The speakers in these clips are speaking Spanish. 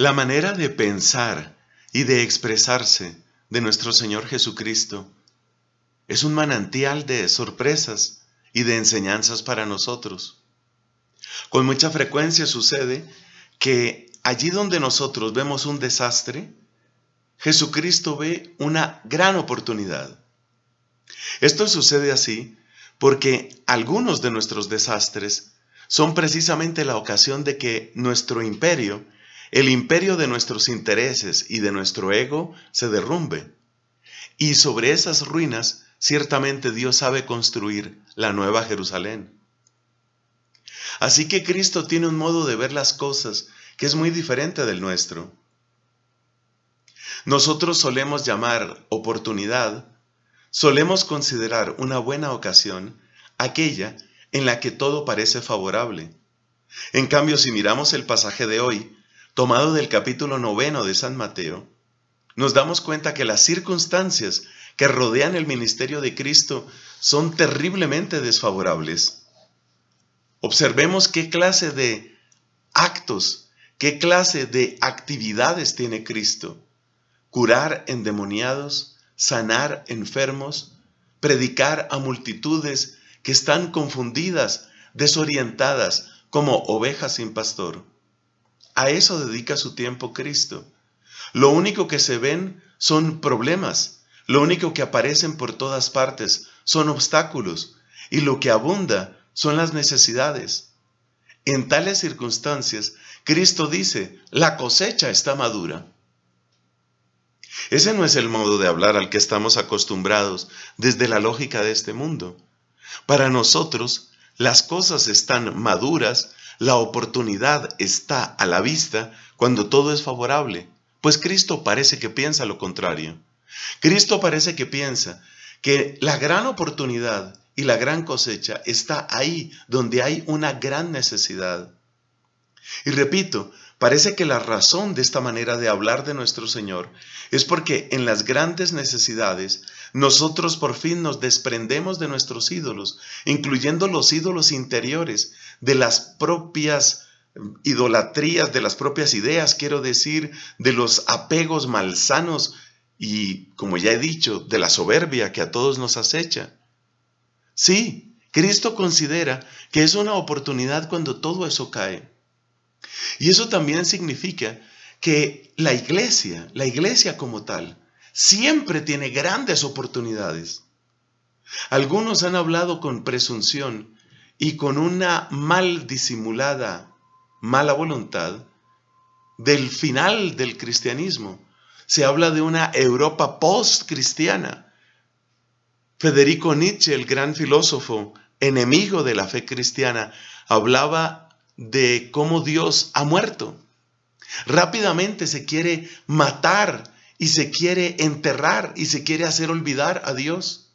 La manera de pensar y de expresarse de nuestro Señor Jesucristo es un manantial de sorpresas y de enseñanzas para nosotros. Con mucha frecuencia sucede que allí donde nosotros vemos un desastre, Jesucristo ve una gran oportunidad. Esto sucede así porque algunos de nuestros desastres son precisamente la ocasión de que nuestro imperio el imperio de nuestros intereses y de nuestro ego se derrumbe. Y sobre esas ruinas ciertamente Dios sabe construir la nueva Jerusalén. Así que Cristo tiene un modo de ver las cosas que es muy diferente del nuestro. Nosotros solemos llamar oportunidad, solemos considerar una buena ocasión aquella en la que todo parece favorable. En cambio, si miramos el pasaje de hoy, tomado del capítulo noveno de San Mateo, nos damos cuenta que las circunstancias que rodean el ministerio de Cristo son terriblemente desfavorables. Observemos qué clase de actos, qué clase de actividades tiene Cristo. Curar endemoniados, sanar enfermos, predicar a multitudes que están confundidas, desorientadas, como ovejas sin pastor. A eso dedica su tiempo Cristo. Lo único que se ven son problemas, lo único que aparecen por todas partes son obstáculos y lo que abunda son las necesidades. En tales circunstancias, Cristo dice, la cosecha está madura. Ese no es el modo de hablar al que estamos acostumbrados desde la lógica de este mundo. Para nosotros, las cosas están maduras la oportunidad está a la vista cuando todo es favorable, pues Cristo parece que piensa lo contrario. Cristo parece que piensa que la gran oportunidad y la gran cosecha está ahí donde hay una gran necesidad. Y repito, Parece que la razón de esta manera de hablar de nuestro Señor es porque en las grandes necesidades nosotros por fin nos desprendemos de nuestros ídolos, incluyendo los ídolos interiores, de las propias idolatrías, de las propias ideas, quiero decir, de los apegos malsanos y, como ya he dicho, de la soberbia que a todos nos acecha. Sí, Cristo considera que es una oportunidad cuando todo eso cae y eso también significa que la iglesia, la iglesia como tal, siempre tiene grandes oportunidades. Algunos han hablado con presunción y con una mal disimulada mala voluntad del final del cristianismo. Se habla de una Europa post-cristiana. Federico Nietzsche, el gran filósofo, enemigo de la fe cristiana, hablaba de cómo Dios ha muerto. Rápidamente se quiere matar y se quiere enterrar y se quiere hacer olvidar a Dios.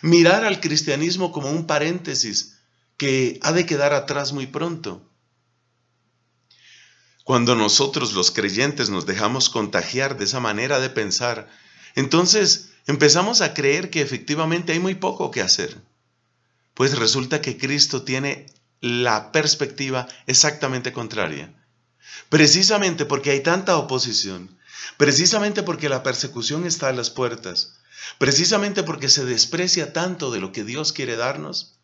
Mirar al cristianismo como un paréntesis que ha de quedar atrás muy pronto. Cuando nosotros los creyentes nos dejamos contagiar de esa manera de pensar, entonces empezamos a creer que efectivamente hay muy poco que hacer. Pues resulta que Cristo tiene la perspectiva exactamente contraria. Precisamente porque hay tanta oposición, precisamente porque la persecución está a las puertas, precisamente porque se desprecia tanto de lo que Dios quiere darnos,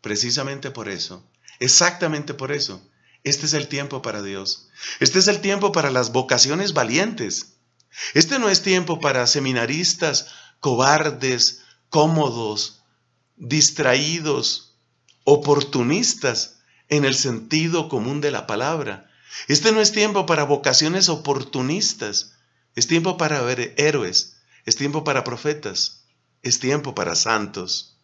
precisamente por eso, exactamente por eso, este es el tiempo para Dios, este es el tiempo para las vocaciones valientes, este no es tiempo para seminaristas cobardes, cómodos, distraídos, oportunistas en el sentido común de la palabra. Este no es tiempo para vocaciones oportunistas, es tiempo para ver héroes, es tiempo para profetas, es tiempo para santos.